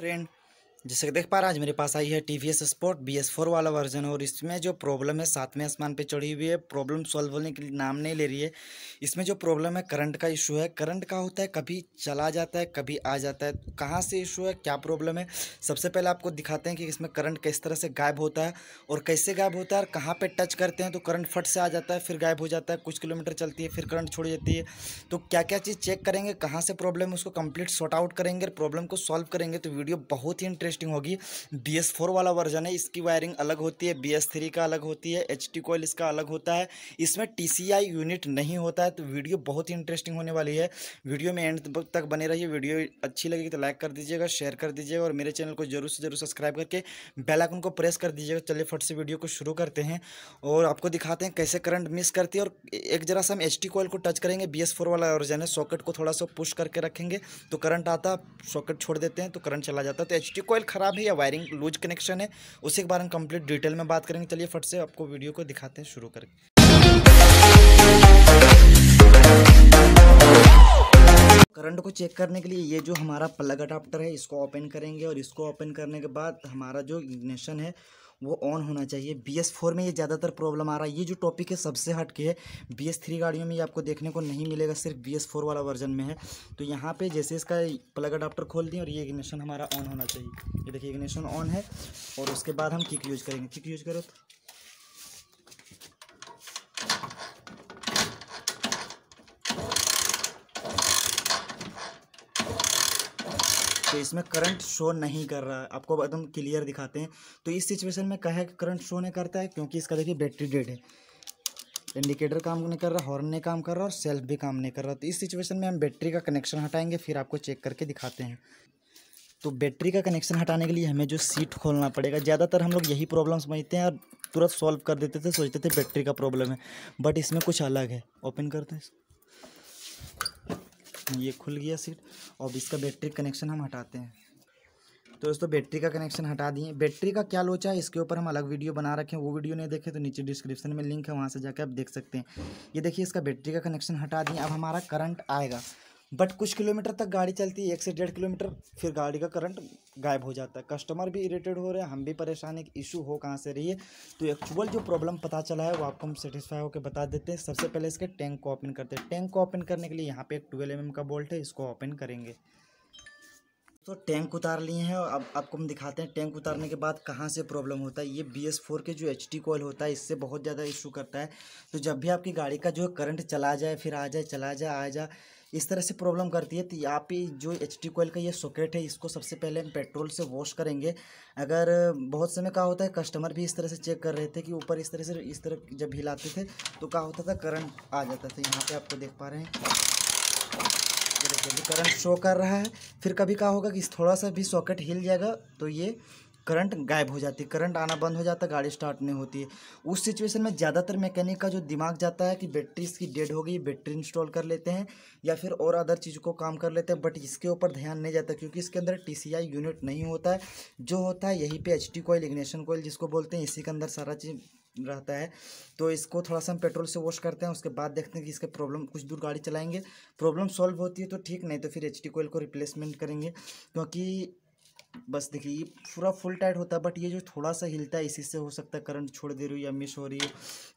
friend जैसे कि देख पा रहे हैं आज मेरे पास आई है T V S sport B S four वाला वर्जन और इसमें जो प्रॉब्लम है सातवें आसमान पे चढ़ी हुई है प्रॉब्लम सॉल्व होने के लिए नाम नहीं ले रही है इसमें जो प्रॉब्लम है करंट का इशू है करंट का होता है कभी चला जाता है कभी आ जाता है कहाँ से इशू है क्या प्रॉब्लम है सबसे पहले आपको दिखाते हैं कि इसमें करंट किस तरह से गायब होता है और कैसे गायब होता है और कहाँ पर टच करते हैं तो करंट फट से आ जाता है फिर गायब हो जाता है कुछ किलोमीटर चलती है फिर करंट छोड़ जाती है तो क्या क्या चीज़ चेक करेंगे कहाँ से प्रॉब्लम है उसको कम्प्लीट सॉर्ट आउट करेंगे प्रॉब्लम को सॉल्व करेंगे तो वीडियो बहुत ही इंटरेस्ट इंटरेस्टिंग होगी बी एस फोर वाला वर्जन है इसकी वायरिंग अलग होती है बी एस थ्री का अलग होती है एच टी कोयल इसका अलग होता है इसमें टी सी आई यूनिट नहीं होता है तो वीडियो बहुत ही इंटरेस्टिंग होने वाली है वीडियो में एंड तक बने रहिए वीडियो अच्छी लगेगी तो लाइक कर दीजिएगा शेयर कर दीजिएगा और मेरे चैनल को जरूर से जरूर सब्सक्राइब करके बेलाइकन को प्रेस कर दीजिएगा चलिए फट से वीडियो को शुरू करते हैं और आपको दिखाते हैं कैसे करंट मिस करती है और एक जरा सा हम एच टी कोयल को टच करेंगे बी एस फोर वाला वर्जन है सॉकेट को थोड़ा सा पुश करके रखेंगे तो करंट आता सॉकेट छोड़ देते हैं तो करंट चला जाता है तो एच टी कोयल कॉइल ख़राब है या वायरिंग लूज कनेक्शन है उसी के बारे में कंप्लीट डिटेल में बात करेंगे चलिए फट से आपको वीडियो को दिखाते हैं शुरू करके करंट को चेक करने के लिए ये जो हमारा प्लग अडाप्टर है इसको ओपन करेंगे और इसको ओपन करने के बाद हमारा जो इग्निशन है वो ऑन होना चाहिए बी एस फोर में ये ज़्यादातर प्रॉब्लम आ रहा है ये जो टॉपिक है सबसे हट के है बी एस थ्री गाड़ियों में ये आपको देखने को नहीं मिलेगा सिर्फ बी एस फोर वाला वर्जन में है तो यहाँ पे जैसे इसका प्लग अडाप्टर खोल दें और ये इग्निशन हमारा ऑन होना चाहिए ये देखिए इग्निशन ऑन है और उसके बाद हम किक यूज़ करेंगे किक यूज़ करो तो तो इसमें करंट शो नहीं कर रहा है आपको एकदम क्लियर दिखाते हैं तो इस सिचुएशन में कहे करंट शो नहीं करता है क्योंकि इसका देखिए बैटरी डेड है इंडिकेटर काम नहीं कर रहा हॉर्न नहीं काम कर रहा और सेल्फ भी काम नहीं कर रहा तो इस सिचुएशन में हम बैटरी का कनेक्शन हटाएंगे फिर आपको चेक करके दिखाते हैं तो बैटरी का कनेक्शन हटाने के लिए हमें जो सीट खोलना पड़ेगा ज़्यादातर हम लोग यही प्रॉब्लम समझते हैं और तुरंत सॉल्व कर देते थे सोचते थे बैटरी का प्रॉब्लम है बट इसमें कुछ अलग है ओपन करते हैं ये खुल गया सीट और इसका बैटरी कनेक्शन हम हटाते हैं तो दोस्तों बैटरी का कनेक्शन हटा दिए बैटरी का क्या लोचा है इसके ऊपर हम अलग वीडियो बना रखे हैं वो वीडियो नहीं देखे तो नीचे डिस्क्रिप्शन में लिंक है वहाँ से जाकर आप देख सकते हैं ये देखिए इसका बैटरी का कनेक्शन हटा दिए अब हमारा करंट आएगा बट कुछ किलोमीटर तक गाड़ी चलती है एक से डेढ़ किलोमीटर फिर गाड़ी का करंट गायब हो जाता है कस्टमर भी इरीटेड हो रहे हैं हम भी परेशान हैं कि इशू हो कहाँ से रही है तो एक्चुअल जो प्रॉब्लम पता चला है वो आपको हम सेटिस्फाई होकर बता देते हैं सबसे पहले इसके टैंक को ओपन करते हैं टैंक को ओपन करने के लिए यहाँ पर एक ट्वेल्व एम mm का बोल्ट है इसको ओपन करेंगे तो टैंक उतार लिए हैं और अब आपको हम दिखाते हैं टैंक उतारने के बाद कहाँ से प्रॉब्लम होता है ये बी एस फोर के जो एच टी कॉल होता है इससे बहुत ज़्यादा इशू करता है तो जब भी आपकी गाड़ी का जो करंट चला जाए फिर आ जाए चला जाए आ जाए इस तरह से प्रॉब्लम करती है तो यहाँ पे जो एच टी कोयल का ये सॉकेट है इसको सबसे पहले हम पेट्रोल से वॉश करेंगे अगर बहुत समय क्या होता है कस्टमर भी इस तरह से चेक कर रहे थे कि ऊपर इस तरह से इस तरह जब हिलाते थे तो क्या होता था करंट आ जाता था यहाँ पर आपको देख पा रहे हैं करंट शो कर रहा है फिर कभी क्या होगा कि थोड़ा सा भी सॉकेट हिल जाएगा तो ये करंट गायब हो जाती है करंट आना बंद हो जाता है गाड़ी स्टार्ट नहीं होती है उस सिचुएशन में ज़्यादातर मैकेनिक का जो दिमाग जाता है कि बैटरी इसकी डेड हो गई बैटरी इंस्टॉल कर लेते हैं या फिर और अदर चीज़ों को काम कर लेते हैं बट इसके ऊपर ध्यान नहीं जाता क्योंकि इसके अंदर टी यूनिट नहीं होता है जो होता है यहीं पर एच कोयल इग्नेशन कोयल जिसको बोलते हैं इसी के अंदर सारा चीज़ रहता है तो इसको थोड़ा सा हम पेट्रोल से वॉश करते हैं उसके बाद देखते हैं कि इसके प्रॉब्लम कुछ दूर गाड़ी चलाएंगे प्रॉब्लम सॉल्व होती है तो ठीक नहीं तो फिर एच कोयल को रिप्लेसमेंट करेंगे क्योंकि बस देखिए ये पूरा फुल टाइट होता है बट ये जो थोड़ा सा हिलता है इसी से हो सकता है करंट छोड़ दे रही है या मिस हो रही है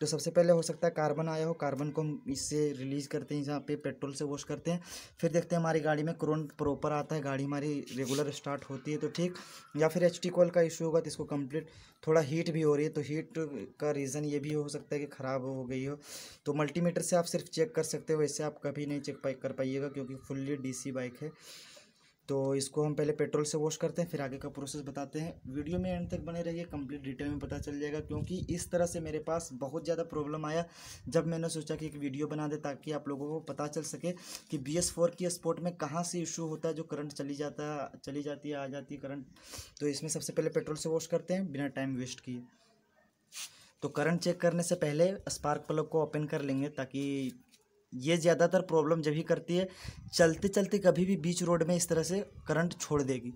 तो सबसे पहले हो सकता है कार्बन आया हो कार्बन को हम इससे रिलीज़ करते हैं जहाँ पे पेट्रोल से वॉश करते हैं फिर देखते हैं हमारी गाड़ी में करंट प्रॉपर आता है गाड़ी हमारी रेगुलर स्टार्ट होती है तो ठीक या फिर एच कॉल का इशू होगा तो इसको कम्प्लीट थोड़ा हीट भी हो रही है तो हीट का रीज़न ये भी हो सकता है कि ख़राब हो गई हो तो मल्टीमीटर से आप सिर्फ चेक कर सकते हो वैसे आप कभी नहीं चेक कर पाइएगा क्योंकि फुल्ली डी बाइक है तो इसको हम पहले पेट्रोल से वॉश करते हैं फिर आगे का प्रोसेस बताते हैं वीडियो में एंड तक बने रहिए कंप्लीट डिटेल में पता चल जाएगा क्योंकि इस तरह से मेरे पास बहुत ज़्यादा प्रॉब्लम आया जब मैंने सोचा कि एक वीडियो बना दे ताकि आप लोगों को पता चल सके कि बी एस फोर की स्पोर्ट में कहाँ से इशू होता है जो करंट चली जाता चली जाती है आ जाती है करंट तो इसमें सबसे पहले पेट्रोल से वॉश करते हैं बिना टाइम वेस्ट किए तो करंट चेक करने से पहले स्पार्क प्लग को ओपन कर लेंगे ताकि ये ज़्यादातर प्रॉब्लम जब ही करती है चलते चलते कभी भी बीच रोड में इस तरह से करंट छोड़ देगी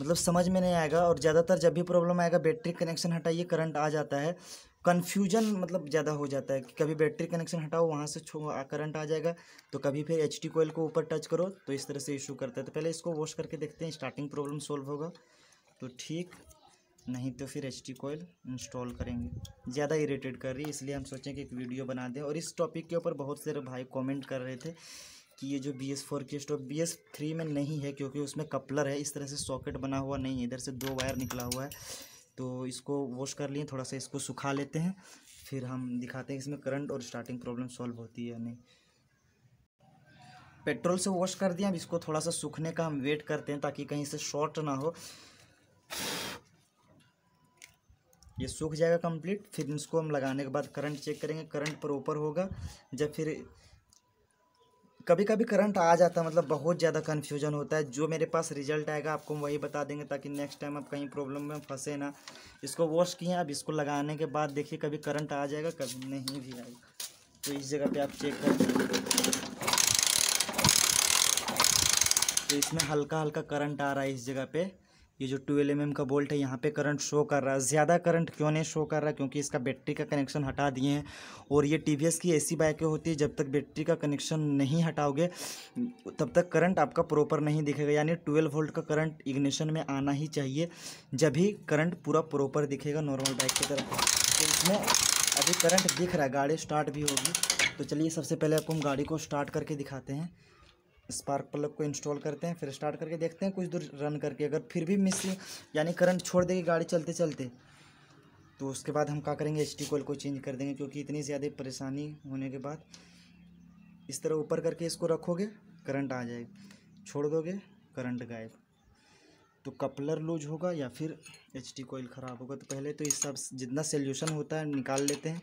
मतलब समझ में नहीं आएगा और ज़्यादातर जब भी प्रॉब्लम आएगा बैटरी कनेक्शन हटाइए करंट आ जाता है कन्फ्यूजन मतलब ज़्यादा हो जाता है कि कभी बैटरी कनेक्शन हटाओ वहाँ से करंट आ जाएगा तो कभी फिर एच टी कोयल को ऊपर टच करो तो इस तरह से इशू करता है तो पहले इसको वॉश करके देखते हैं स्टार्टिंग प्रॉब्लम सॉल्व होगा तो ठीक नहीं तो फिर एच टी कोयल इंस्टॉल करेंगे ज़्यादा इरीटेट कर रही है इसलिए हम सोचें कि एक वीडियो बना दें और इस टॉपिक के ऊपर बहुत सारे भाई कमेंट कर रहे थे कि ये जो बी एस फोर की स्टॉप बी एस थ्री में नहीं है क्योंकि उसमें कपलर है इस तरह से सॉकेट बना हुआ नहीं है इधर से दो वायर निकला हुआ है तो इसको वॉश कर लिए थोड़ा सा इसको सुखा लेते हैं फिर हम दिखाते हैं इसमें करंट और स्टार्टिंग प्रॉब्लम सॉल्व होती है या नहीं पेट्रोल से वॉश कर दिया अब इसको थोड़ा सा सूखने का हम वेट करते हैं ताकि कहीं से शॉर्ट ना हो ये सूख जाएगा कंप्लीट फिर इसको हम लगाने के बाद करंट चेक करेंगे करंट प्रॉपर होगा जब फिर कभी कभी करंट आ जाता है मतलब बहुत ज़्यादा कन्फ्यूजन होता है जो मेरे पास रिजल्ट आएगा आपको हम वही बता देंगे ताकि नेक्स्ट टाइम आप कहीं प्रॉब्लम में फंसे ना इसको वॉश किए अब इसको लगाने के बाद देखिए कभी करंट आ जाएगा कभी नहीं भी आएगा तो इस जगह पे आप चेक कर तो इसमें हल्का हल्का करंट आ रहा है इस जगह पे ये जो ट्वेल्व एम mm का बोल्ट है यहाँ पे करंट शो कर रहा है ज़्यादा करंट क्यों नहीं शो कर रहा क्योंकि इसका बैटरी का कनेक्शन हटा दिए हैं और ये टी की ऐसी बाइकें होती है जब तक बैटरी का कनेक्शन नहीं हटाओगे तब तक करंट आपका प्रॉपर नहीं दिखेगा यानी ट्वेल्व वोल्ट का करंट इग्निशन में आना ही चाहिए जब ही करंट पूरा प्रॉपर दिखेगा नॉर्मल बाइक की तरफ तो इसमें अभी करंट दिख रहा है गाड़ी स्टार्ट भी होगी तो चलिए सबसे पहले आपको हम गाड़ी को स्टार्ट करके दिखाते हैं स्पार्क प्लग को इंस्टॉल करते हैं फिर स्टार्ट करके देखते हैं कुछ दूर रन करके अगर फिर भी मिस यानी करंट छोड़ देगी गाड़ी चलते चलते तो उसके बाद हम क्या करेंगे एच टी कोयल को चेंज कर देंगे क्योंकि इतनी ज़्यादा परेशानी होने के बाद इस तरह ऊपर करके इसको रखोगे करंट आ जाएगा छोड़ दोगे करंट गायब तो कपलर लूज होगा या फिर एच टी कोयल ख़राब होगा तो पहले तो इस सब जितना सोल्यूशन होता है निकाल लेते हैं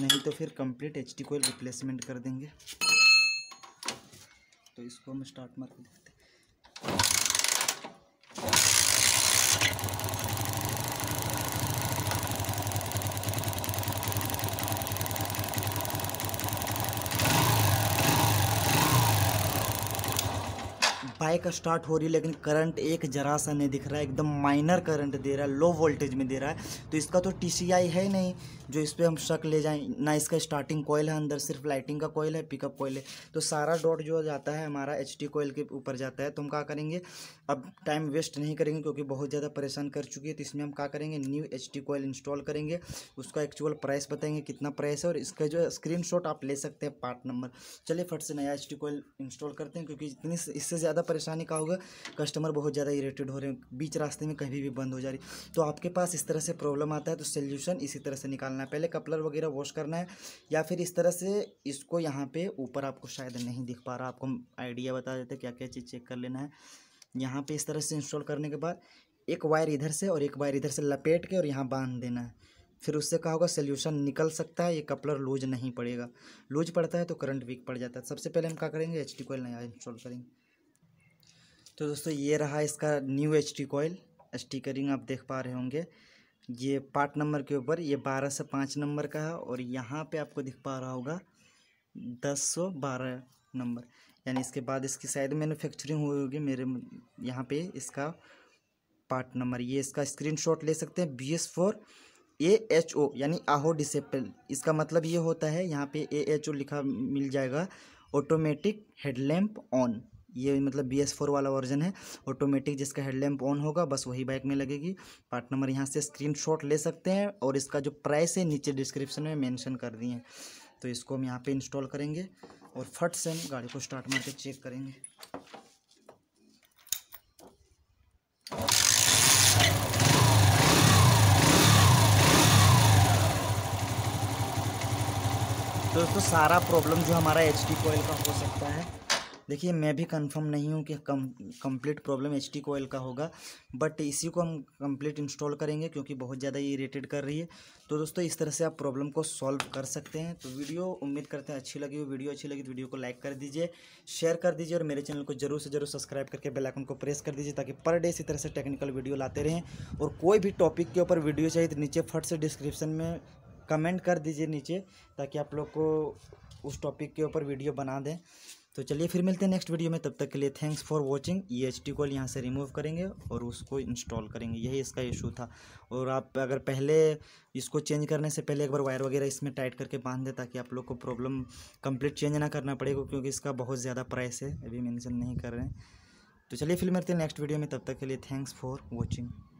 नहीं तो फिर complete H T coil replacement कर देंगे तो इसको हम स्टार्ट मार के देखते हैं बाइक स्टार्ट हो रही है लेकिन करंट एक जरा सा नहीं दिख रहा है एकदम माइनर करंट दे रहा है लो वोल्टेज में दे रहा है तो इसका तो टी है नहीं जो इस पर हम शक ले जाएं ना इसका स्टार्टिंग कोयल है अंदर सिर्फ लाइटिंग का कोयल है पिकअप कोयल है तो सारा डॉट जो जाता है हमारा एच टी कोयल के ऊपर जाता है तो हम क्या करेंगे अब टाइम वेस्ट नहीं करेंगे क्योंकि बहुत ज़्यादा परेशान कर चुकी है तो इसमें हम क्या करेंगे new H T coil install करेंगे उसका एक्चुअल प्राइस बताएंगे कितना प्राइस है और इसका जो स्क्रीन आप ले सकते हैं पार्ट नंबर चलिए फट से नया एच टी कोयल इंस्टॉल करते हैं क्योंकि इतनी इससे ज़्यादा परेशानी का होगा कस्टमर बहुत ज़्यादा इरेटेड हो रहे हैं बीच रास्ते में कहीं भी बंद हो जा रही तो आपके पास इस तरह से प्रॉब्लम आता है तो सोल्यूशन इसी तरह से निकालना है पहले कपलर वगैरह वॉश करना है या फिर इस तरह से इसको यहाँ पर ऊपर आपको शायद नहीं दिख पा रहा आपको हम आइडिया बता देते क्या क्या चीज़ चेक कर लेना है यहाँ पे इस तरह से इंस्टॉल करने के बाद एक वायर इधर से और एक वायर इधर से लपेट के और यहाँ बांध देना है फिर उससे क्या होगा सोल्यूशन निकल सकता है ये कपलर लूज नहीं पड़ेगा लूज पड़ता है तो करंट वीक पड़ जाता है सबसे पहले हम क्या करेंगे एच डी कोयल नया इंस्टॉल करेंगे तो दोस्तों ये रहा इसका new H T coil stickering आप देख पा रहे होंगे ये पार्ट नंबर के ऊपर ये बारह से पाँच नंबर का है और यहाँ पे आपको दिख पा रहा होगा दस सौ बारह नंबर यानी इसके बाद इसकी शायद मैन्युफैक्चरिंग हुई होगी मेरे यहाँ पे इसका पार्ट नंबर ये इसका स्क्रीनशॉट ले सकते हैं B S four A H O यानी आहो डिसेपल इसका मतलब ये होता है यहाँ पे ए एच ओ लिखा मिल जाएगा ऑटोमेटिक हेडलैम्प ऑन ये मतलब बी एस फोर वाला वर्जन है ऑटोमेटिक जिसका हेडलैम्प ऑन होगा बस वही बाइक में लगेगी पार्ट नंबर यहाँ से स्क्रीनशॉट ले सकते हैं और इसका जो प्राइस है नीचे डिस्क्रिप्शन में मेंशन कर दिए हैं तो इसको हम यहाँ पे इंस्टॉल करेंगे और फट से हम गाड़ी को स्टार्ट मार के चेक करेंगे दोस्तों तो सारा प्रॉब्लम जो हमारा एच डी कोयल का हो सकता है देखिए मैं भी कंफर्म नहीं हूँ कि कम complete problem H T coil का होगा बट इसी को हम कंप्लीट इंस्टॉल करेंगे क्योंकि बहुत ज़्यादा ये इरीटेड कर रही है तो दोस्तों इस तरह से आप प्रॉब्लम को सॉल्व कर सकते हैं तो वीडियो उम्मीद करते हैं अच्छी लगी हो वीडियो अच्छी लगी तो वीडियो को लाइक कर दीजिए शेयर कर दीजिए और मेरे चैनल को जरूर से जरूर सब्सक्राइब करके बेलाइकन को प्रेस कर दीजिए ताकि पर डे इसी तरह से टेक्निकल वीडियो लाते रहें और कोई भी टॉपिक के ऊपर वीडियो चाहिए तो नीचे फट से डिस्क्रिप्शन में कमेंट कर दीजिए नीचे ताकि आप लोग को उस टॉपिक के ऊपर वीडियो बना दें तो चलिए फिर मिलते हैं नेक्स्ट वीडियो में तब तक के लिए thanks for watching E H T coil यहाँ से रिमूव करेंगे और उसको इंस्टॉल करेंगे यही इसका इशू था और आप अगर पहले इसको चेंज करने से पहले एक बार वायर वगैरह इसमें टाइट करके बांध दें ताकि आप लोग को प्रॉब्लम कंप्लीट चेंज ना करना पड़ेगा क्योंकि इसका बहुत ज़्यादा प्राइस है अभी मैंसन नहीं कर रहे हैं तो चलिए फिर मिलते हैं नेक्स्ट वीडियो में तब तक के लिए थैंक्स फॉर वॉचिंग